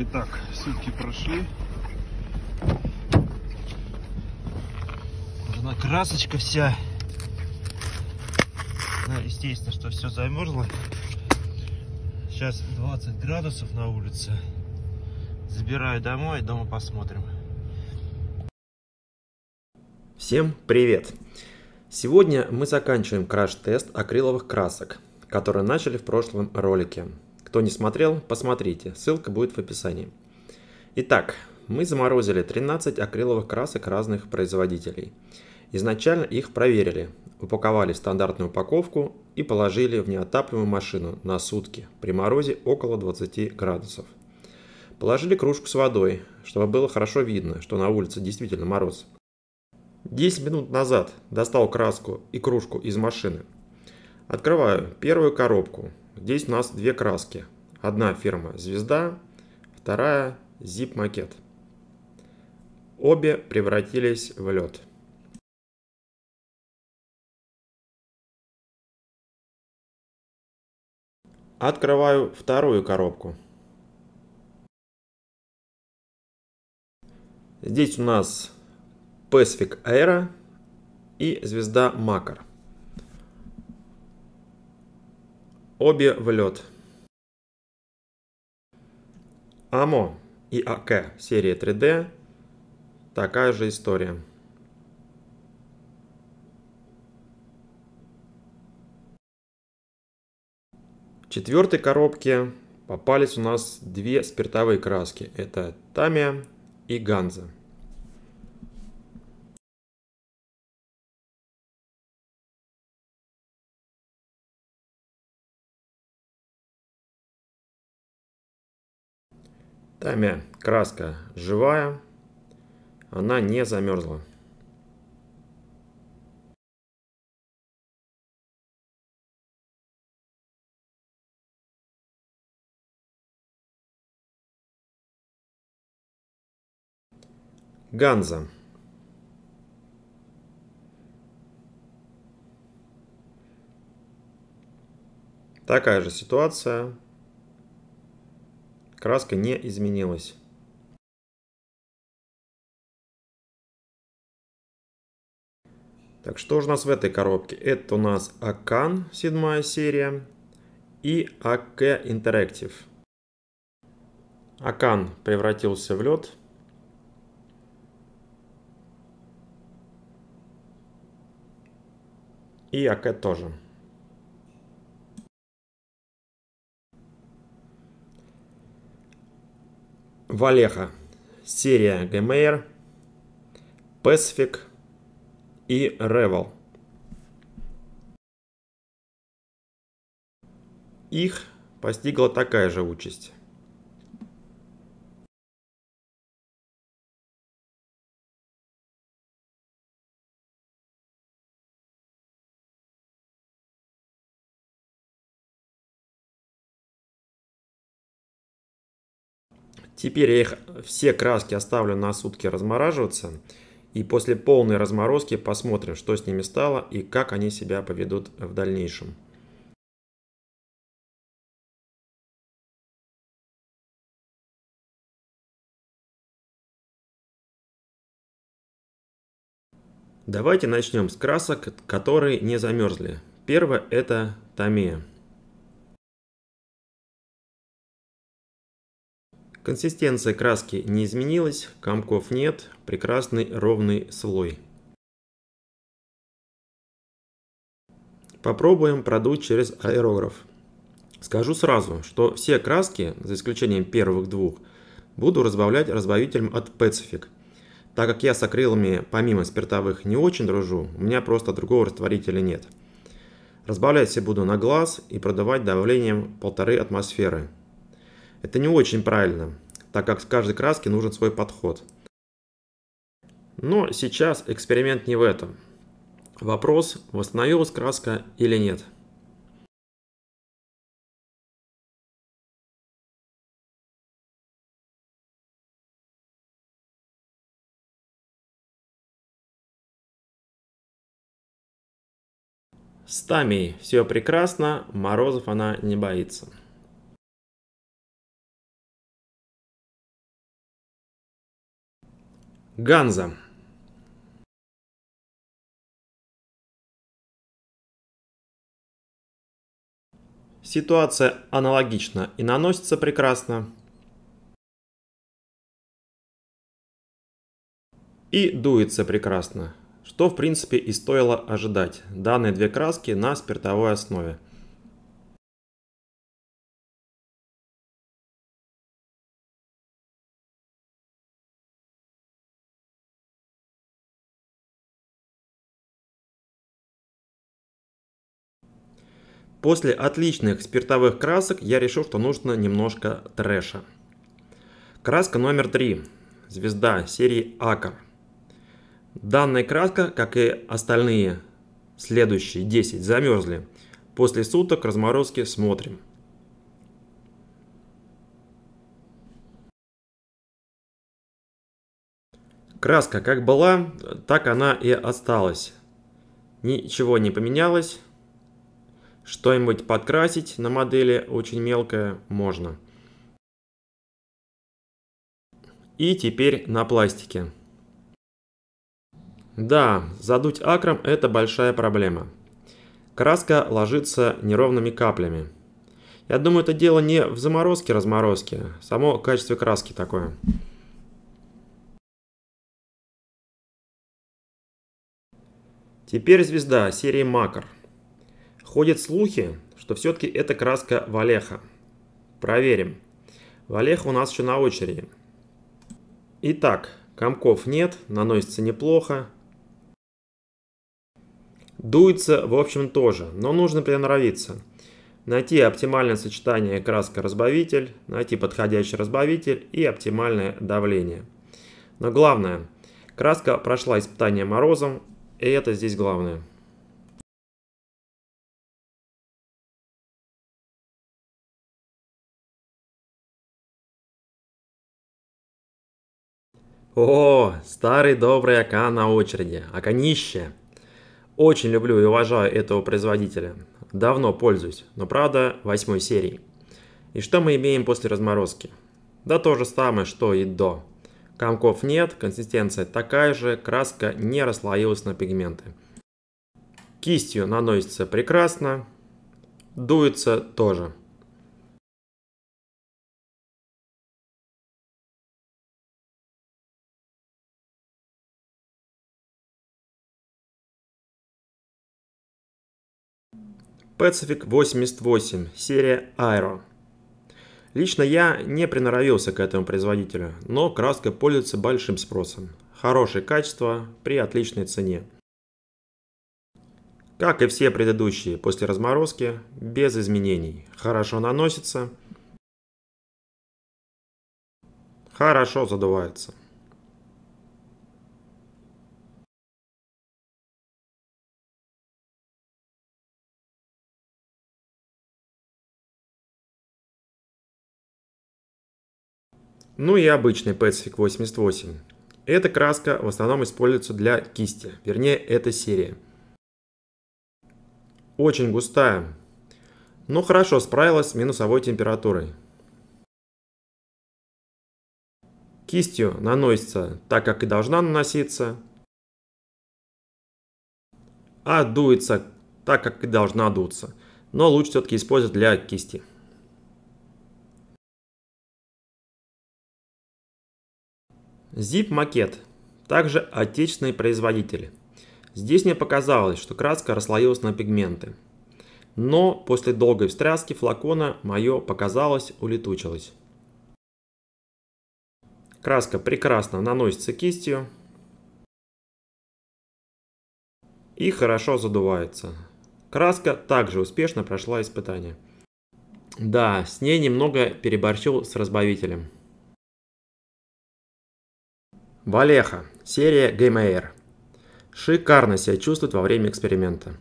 Итак, сутки прошли. Она красочка вся. Да, ну, естественно, что все замерзло. Сейчас 20 градусов на улице. Забираю домой, дома посмотрим. Всем привет! Сегодня мы заканчиваем краш-тест акриловых красок, который начали в прошлом ролике. Кто не смотрел, посмотрите, ссылка будет в описании. Итак, мы заморозили 13 акриловых красок разных производителей. Изначально их проверили, упаковали в стандартную упаковку и положили в неотапливаемую машину на сутки при морозе около 20 градусов. Положили кружку с водой, чтобы было хорошо видно, что на улице действительно мороз. 10 минут назад достал краску и кружку из машины. Открываю первую коробку. Здесь у нас две краски. Одна фирма «Звезда», вторая «Zip Макет». Обе превратились в лед. Открываю вторую коробку. Здесь у нас Pacific Aero и звезда Макар. Обе в лед. АМО и АК серия 3D. Такая же история. В четвертой коробке попались у нас две спиртовые краски. Это Тамия и Ганза. Таме краска живая, она не замерзла. Ганза. Такая же ситуация. Краска не изменилась. Так, что же у нас в этой коробке? Это у нас Акан, седьмая серия, и АК Interactive. Акан превратился в лед. И АК тоже. Валеха, серия Гемейр, Pacific и Revel. Их постигла такая же участь. Теперь я их все краски оставлю на сутки размораживаться. И после полной разморозки посмотрим, что с ними стало и как они себя поведут в дальнейшем. Давайте начнем с красок, которые не замерзли. Первое это томия. Консистенция краски не изменилась, комков нет, прекрасный ровный слой. Попробуем продуть через аэрограф. Скажу сразу, что все краски, за исключением первых двух, буду разбавлять разбавителем от Pacific. Так как я с акрилами помимо спиртовых не очень дружу, у меня просто другого растворителя нет. Разбавлять все буду на глаз и продавать давлением полторы атмосферы. Это не очень правильно, так как с каждой краске нужен свой подход. Но сейчас эксперимент не в этом. Вопрос, восстановилась краска или нет. С все прекрасно, Морозов она не боится. Ганза. Ситуация аналогична и наносится прекрасно. И дуется прекрасно, что в принципе и стоило ожидать. Данные две краски на спиртовой основе. После отличных спиртовых красок я решил, что нужно немножко трэша. Краска номер 3. Звезда серии Акар. Данная краска, как и остальные следующие 10, замерзли. После суток разморозки смотрим. Краска как была, так она и осталась. Ничего не поменялось. Что-нибудь подкрасить на модели очень мелкое можно. И теперь на пластике. Да, задуть акром это большая проблема. Краска ложится неровными каплями. Я думаю, это дело не в заморозке-разморозке, само качество краски такое. Теперь звезда серии Макар. Ходят слухи, что все-таки это краска Валеха. Проверим. Валех у нас еще на очереди. Итак, комков нет, наносится неплохо. Дуется, в общем, тоже, но нужно приноровиться. Найти оптимальное сочетание краска-разбавитель, найти подходящий разбавитель и оптимальное давление. Но главное, краска прошла испытание морозом, и это здесь главное. О, старый добрый АК на очереди. Аканище. Очень люблю и уважаю этого производителя. Давно пользуюсь, но правда восьмой серии. И что мы имеем после разморозки? Да то же самое, что и до. Комков нет, консистенция такая же, краска не расслоилась на пигменты. Кистью наносится прекрасно, дуется тоже. Pacific 88, серия Aero. Лично я не приноровился к этому производителю, но краска пользуется большим спросом. Хорошее качество при отличной цене. Как и все предыдущие, после разморозки, без изменений. Хорошо наносится. Хорошо задувается. Ну и обычный PETSFIC 88. Эта краска в основном используется для кисти, вернее эта серия. Очень густая, но хорошо справилась с минусовой температурой. Кистью наносится так, как и должна наноситься, а дуется так, как и должна дуться. Но лучше все-таки использовать для кисти. Zip макет, также отечественный производитель. Здесь мне показалось, что краска расслоилась на пигменты. Но после долгой встряски флакона мое показалось улетучилось. Краска прекрасно наносится кистью и хорошо задувается. Краска также успешно прошла испытание. Да, с ней немного переборщил с разбавителем. Валеха. Серия Game Air. Шикарно себя чувствует во время эксперимента.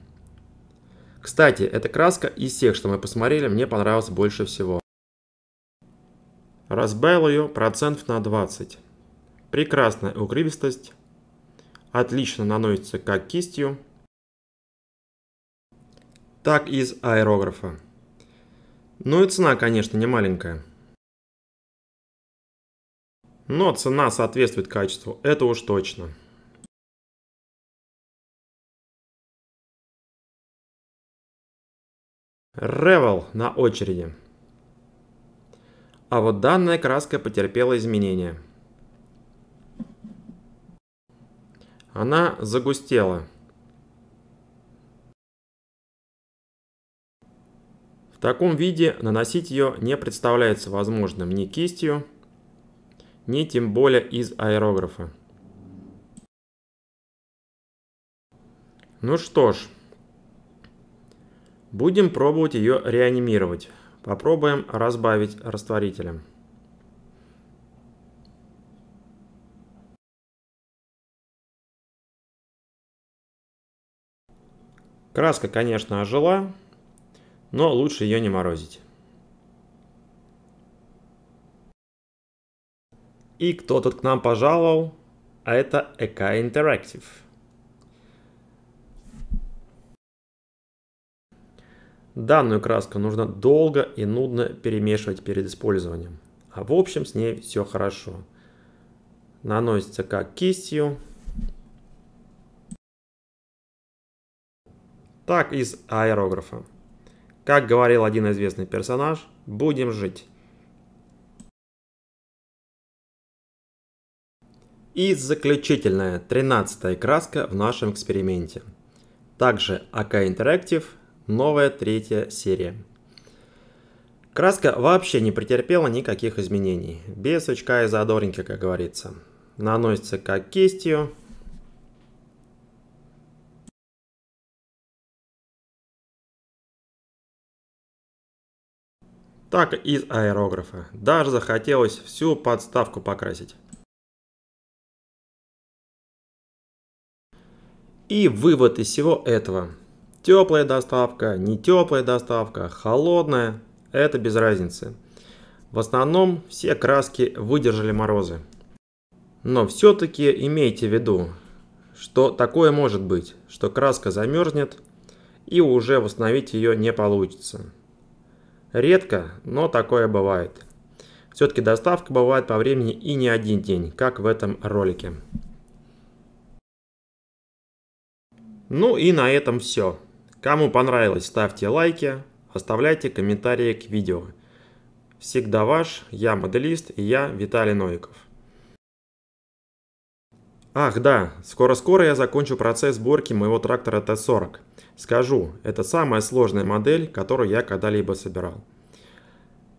Кстати, эта краска из всех, что мы посмотрели, мне понравилась больше всего. Разбавил ее процентов на 20. Прекрасная укрывистость. Отлично наносится как кистью, так и из аэрографа. Ну и цена, конечно, не маленькая. Но цена соответствует качеству, это уж точно. Ревел на очереди. А вот данная краска потерпела изменения. Она загустела. В таком виде наносить ее не представляется возможным ни кистью, ни тем более из аэрографа. Ну что ж, будем пробовать ее реанимировать. Попробуем разбавить растворителем. Краска, конечно, ожила, но лучше ее не морозить. И кто тут к нам пожаловал? А это EK Interactive. Данную краску нужно долго и нудно перемешивать перед использованием. А в общем с ней все хорошо. Наносится как кистью, так и с аэрографа. Как говорил один известный персонаж, будем жить. И заключительная, тринадцатая краска в нашем эксперименте. Также AK Interactive, новая третья серия. Краска вообще не претерпела никаких изменений, без сучка и задоринки, как говорится. Наносится как кистью, так и из аэрографа. Даже захотелось всю подставку покрасить. И вывод из всего этого. Теплая доставка, не теплая доставка, холодная, это без разницы. В основном все краски выдержали морозы. Но все-таки имейте в виду, что такое может быть, что краска замерзнет и уже восстановить ее не получится. Редко, но такое бывает. Все-таки доставка бывает по времени и не один день, как в этом ролике. Ну и на этом все. Кому понравилось, ставьте лайки, оставляйте комментарии к видео. Всегда ваш, я моделист и я Виталий Новиков. Ах да, скоро-скоро я закончу процесс сборки моего трактора Т-40. Скажу, это самая сложная модель, которую я когда-либо собирал.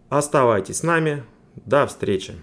Оставайтесь с нами, до встречи!